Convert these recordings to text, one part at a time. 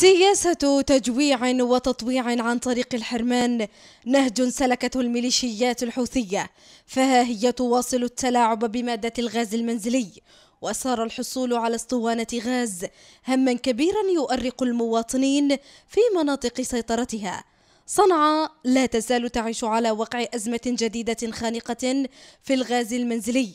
سياسة تجويع وتطويع عن طريق الحرمان نهج سلكته الميليشيات الحوثية فها هي تواصل التلاعب بمادة الغاز المنزلي وصار الحصول على اسطوانة غاز هما كبيرا يؤرق المواطنين في مناطق سيطرتها صنعاء لا تزال تعيش على وقع أزمة جديدة خانقة في الغاز المنزلي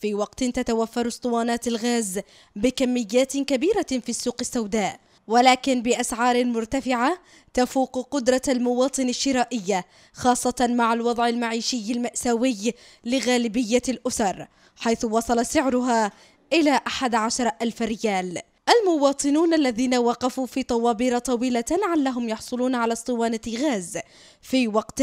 في وقت تتوفر اسطوانات الغاز بكميات كبيرة في السوق السوداء ولكن بأسعار مرتفعة تفوق قدرة المواطن الشرائية خاصة مع الوضع المعيشي المأساوي لغالبية الأسر حيث وصل سعرها إلى 11 ألف ريال المواطنون الذين وقفوا في طوابير طويلة علهم يحصلون على اسطوانة غاز في وقت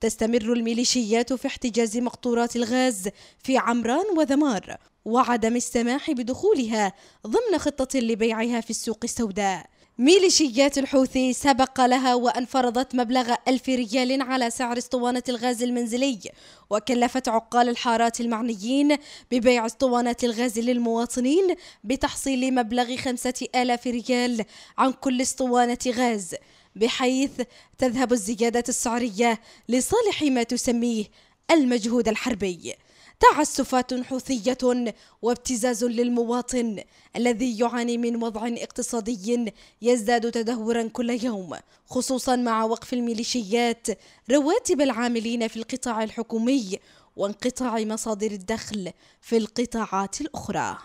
تستمر الميليشيات في احتجاز مقطورات الغاز في عمران وذمار وعدم السماح بدخولها ضمن خطة لبيعها في السوق السوداء ميليشيات الحوثي سبق لها وأن فرضت مبلغ ألف ريال على سعر اسطوانة الغاز المنزلي وكلفت عقال الحارات المعنيين ببيع اسطوانة الغاز للمواطنين بتحصيل مبلغ خمسة آلاف ريال عن كل اسطوانة غاز بحيث تذهب الزيادة السعرية لصالح ما تسميه المجهود الحربي تعسفات حوثية وابتزاز للمواطن الذي يعاني من وضع اقتصادي يزداد تدهورا كل يوم خصوصا مع وقف الميليشيات رواتب العاملين في القطاع الحكومي وانقطاع مصادر الدخل في القطاعات الأخرى